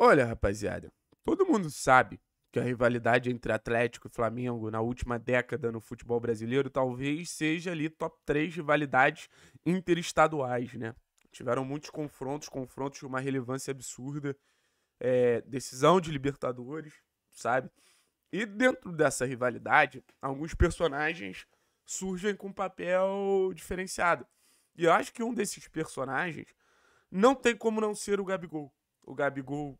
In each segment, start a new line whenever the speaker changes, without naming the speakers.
Olha, rapaziada, todo mundo sabe que a rivalidade entre Atlético e Flamengo na última década no futebol brasileiro talvez seja ali top 3 rivalidades interestaduais, né? Tiveram muitos confrontos, confrontos de uma relevância absurda, é, decisão de Libertadores, sabe? E dentro dessa rivalidade, alguns personagens surgem com papel diferenciado. E eu acho que um desses personagens não tem como não ser o Gabigol. O Gabigol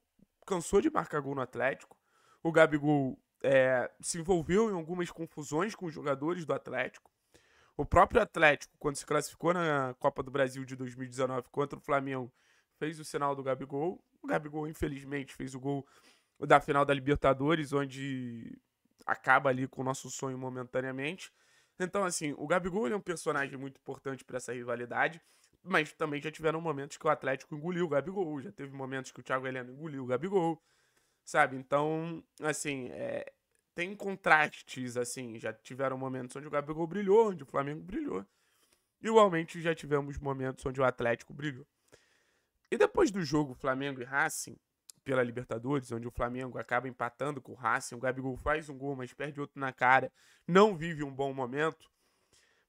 cansou de marcar gol no Atlético. O Gabigol é, se envolveu em algumas confusões com os jogadores do Atlético. O próprio Atlético, quando se classificou na Copa do Brasil de 2019 contra o Flamengo, fez o sinal do Gabigol. O Gabigol, infelizmente, fez o gol da final da Libertadores, onde acaba ali com o nosso sonho momentaneamente. Então, assim, o Gabigol é um personagem muito importante para essa rivalidade. Mas também já tiveram momentos que o Atlético engoliu o Gabigol, já teve momentos que o Thiago Heleno engoliu o Gabigol, sabe? Então, assim, é, tem contrastes, assim. Já tiveram momentos onde o Gabigol brilhou, onde o Flamengo brilhou. Igualmente, já tivemos momentos onde o Atlético brilhou. E depois do jogo Flamengo e Racing, pela Libertadores, onde o Flamengo acaba empatando com o Racing, o Gabigol faz um gol, mas perde outro na cara, não vive um bom momento.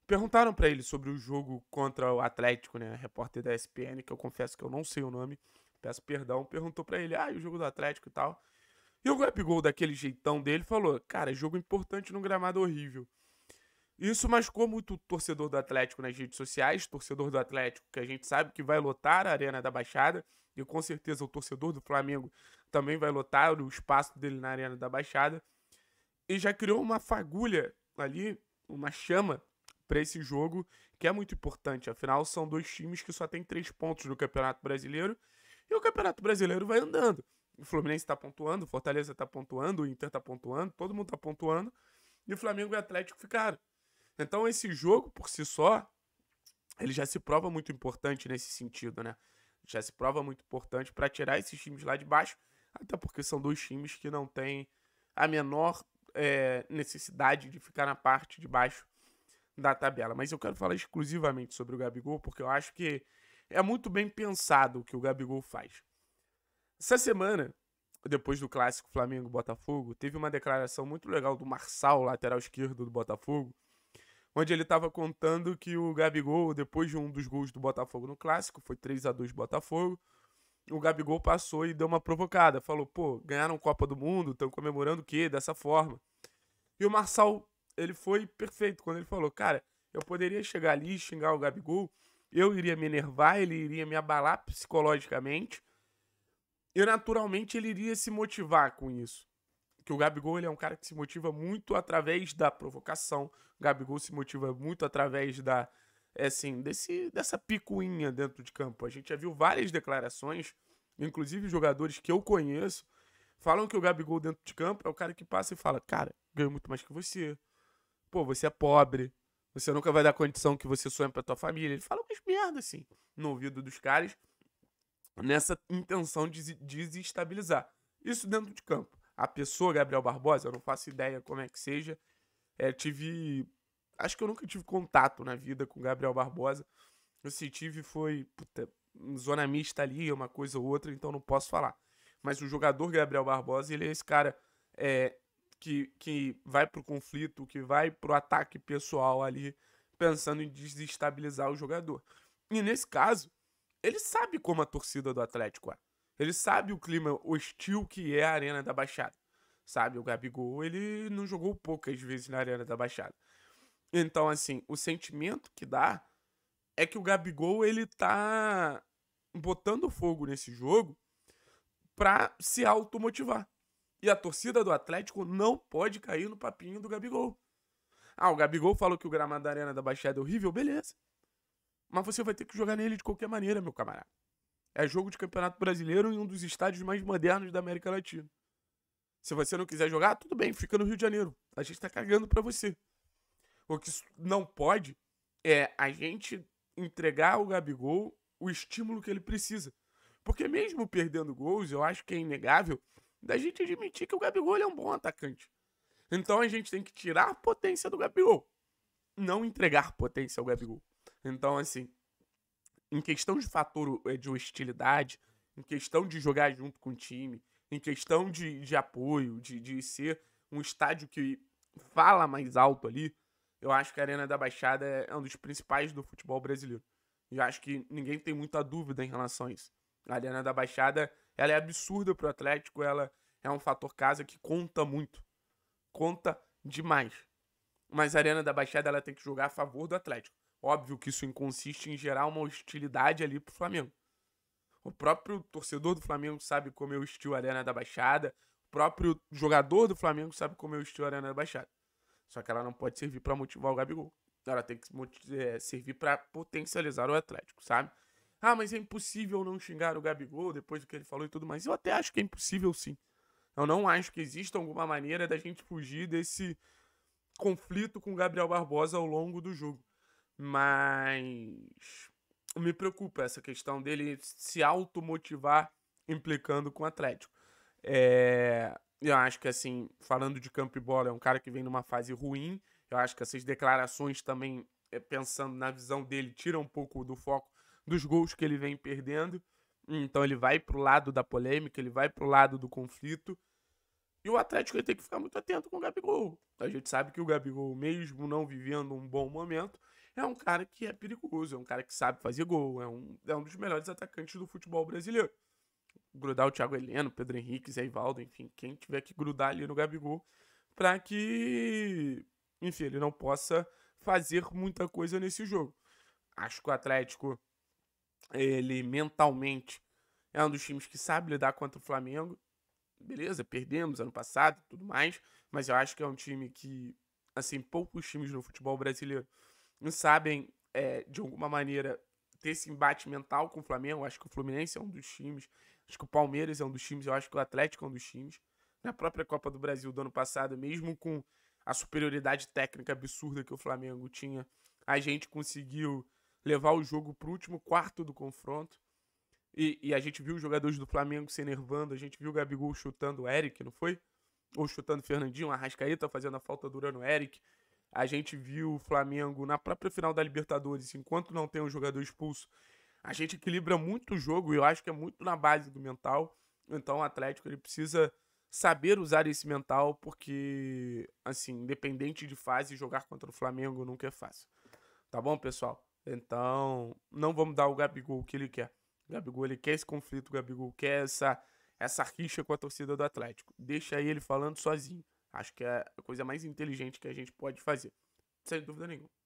Perguntaram para ele sobre o jogo contra o Atlético, né? A repórter da ESPN, que eu confesso que eu não sei o nome, peço perdão, perguntou para ele: "Ah, e o jogo do Atlético e tal". E o Gabigol daquele jeitão dele falou: "Cara, jogo importante num gramado horrível". Isso machucou muito o torcedor do Atlético nas redes sociais, torcedor do Atlético, que a gente sabe que vai lotar a Arena da Baixada, e com certeza o torcedor do Flamengo também vai lotar o espaço dele na Arena da Baixada. E já criou uma fagulha ali, uma chama para esse jogo, que é muito importante. Afinal, são dois times que só tem três pontos no Campeonato Brasileiro e o Campeonato Brasileiro vai andando. O Fluminense está pontuando, o Fortaleza está pontuando, o Inter está pontuando, todo mundo está pontuando e o Flamengo e o Atlético ficaram. Então, esse jogo por si só, ele já se prova muito importante nesse sentido, né? Já se prova muito importante para tirar esses times lá de baixo, até porque são dois times que não têm a menor é, necessidade de ficar na parte de baixo da tabela. Mas eu quero falar exclusivamente sobre o Gabigol, porque eu acho que é muito bem pensado o que o Gabigol faz. Essa semana, depois do clássico Flamengo-Botafogo, teve uma declaração muito legal do Marçal, lateral esquerdo do Botafogo, onde ele estava contando que o Gabigol, depois de um dos gols do Botafogo no clássico, foi 3 a 2 Botafogo, o Gabigol passou e deu uma provocada. Falou, pô, ganharam Copa do Mundo, estão comemorando o quê? Dessa forma. E o Marçal ele foi perfeito quando ele falou, cara, eu poderia chegar ali e xingar o Gabigol, eu iria me enervar, ele iria me abalar psicologicamente, e naturalmente ele iria se motivar com isso. Que o Gabigol ele é um cara que se motiva muito através da provocação, o Gabigol se motiva muito através da, é assim, desse, dessa picuinha dentro de campo. A gente já viu várias declarações, inclusive jogadores que eu conheço, falam que o Gabigol dentro de campo é o cara que passa e fala, cara, ganho muito mais que você, pô, você é pobre, você nunca vai dar condição que você sonha pra tua família. Ele fala umas merda, assim, no ouvido dos caras, nessa intenção de desestabilizar. Isso dentro de campo. A pessoa, Gabriel Barbosa, eu não faço ideia como é que seja. É, tive. Acho que eu nunca tive contato na vida com Gabriel Barbosa. Se tive foi puta, zona mista ali, uma coisa ou outra, então não posso falar. Mas o jogador Gabriel Barbosa, ele é esse cara é, que, que vai pro conflito, que vai pro ataque pessoal ali, pensando em desestabilizar o jogador. E nesse caso, ele sabe como a torcida do Atlético é. Ele sabe o clima hostil que é a Arena da Baixada. Sabe, o Gabigol, ele não jogou poucas vezes na Arena da Baixada. Então, assim, o sentimento que dá é que o Gabigol, ele tá botando fogo nesse jogo pra se automotivar. E a torcida do Atlético não pode cair no papinho do Gabigol. Ah, o Gabigol falou que o gramado da Arena da Baixada é horrível, beleza. Mas você vai ter que jogar nele de qualquer maneira, meu camarada. É jogo de Campeonato Brasileiro em um dos estádios mais modernos da América Latina. Se você não quiser jogar, tudo bem, fica no Rio de Janeiro. A gente tá cagando pra você. O que não pode é a gente entregar ao Gabigol o estímulo que ele precisa. Porque mesmo perdendo gols, eu acho que é inegável da gente admitir que o Gabigol é um bom atacante. Então a gente tem que tirar potência do Gabigol, não entregar potência ao Gabigol. Então, assim, em questão de fator eh, de hostilidade, em questão de jogar junto com o time, em questão de, de apoio, de, de ser um estádio que fala mais alto ali, eu acho que a Arena da Baixada é, é um dos principais do futebol brasileiro. E acho que ninguém tem muita dúvida em relação a isso. A Arena da Baixada ela é absurda para o Atlético, ela é um fator casa que conta muito. Conta demais. Mas a Arena da Baixada ela tem que jogar a favor do Atlético. Óbvio que isso consiste em gerar uma hostilidade ali pro Flamengo. O próprio torcedor do Flamengo sabe como eu estilo a Arena da Baixada. O próprio jogador do Flamengo sabe como eu estilo a Arena da Baixada. Só que ela não pode servir para motivar o Gabigol. Ela tem que eh, servir para potencializar o Atlético, sabe? Ah, mas é impossível não xingar o Gabigol depois do que ele falou e tudo mais. Eu até acho que é impossível sim. Eu não acho que exista alguma maneira da gente fugir desse conflito com o Gabriel Barbosa ao longo do jogo. Mas me preocupa essa questão dele se automotivar implicando com o Atlético. É... eu acho que, assim, falando de campo e bola, é um cara que vem numa fase ruim. Eu acho que essas declarações também, é, pensando na visão dele, tiram um pouco do foco dos gols que ele vem perdendo. Então ele vai pro lado da polêmica, ele vai pro lado do conflito. E o Atlético ele tem que ficar muito atento com o Gabigol. A gente sabe que o Gabigol, mesmo não vivendo um bom momento, é um cara que é perigoso, é um cara que sabe fazer gol, é um, é um dos melhores atacantes do futebol brasileiro. Grudar o Thiago Heleno, Pedro Henrique, Zé Ivaldo, enfim, quem tiver que grudar ali no Gabigol, para que, enfim, ele não possa fazer muita coisa nesse jogo. Acho que o Atlético ele mentalmente é um dos times que sabe lidar contra o Flamengo. Beleza, perdemos ano passado e tudo mais, mas eu acho que é um time que, assim, poucos times no futebol brasileiro não sabem, é, de alguma maneira, ter esse embate mental com o Flamengo. Eu acho que o Fluminense é um dos times, acho que o Palmeiras é um dos times, eu acho que o Atlético é um dos times. Na própria Copa do Brasil do ano passado, mesmo com a superioridade técnica absurda que o Flamengo tinha, a gente conseguiu levar o jogo pro último quarto do confronto. E, e, a gente viu os jogadores do Flamengo se enervando, a gente viu o Gabigol chutando o Eric, não foi? Ou chutando o Fernandinho, a Rascaeta fazendo a falta durando o Eric. A gente viu o Flamengo na própria final da Libertadores, enquanto não tem um jogador expulso, a gente equilibra muito o jogo e eu acho que é muito na base do mental. Então o Atlético ele precisa saber usar esse mental, porque, assim, independente de fase, jogar contra o Flamengo nunca é fácil. Tá bom, pessoal? Então, não vamos dar o Gabigol o que ele quer. O Gabigol ele quer esse conflito, o Gabigol quer essa, essa rixa com a torcida do Atlético. Deixa ele falando sozinho. Acho que é a coisa mais inteligente que a gente pode fazer. Sem dúvida nenhuma.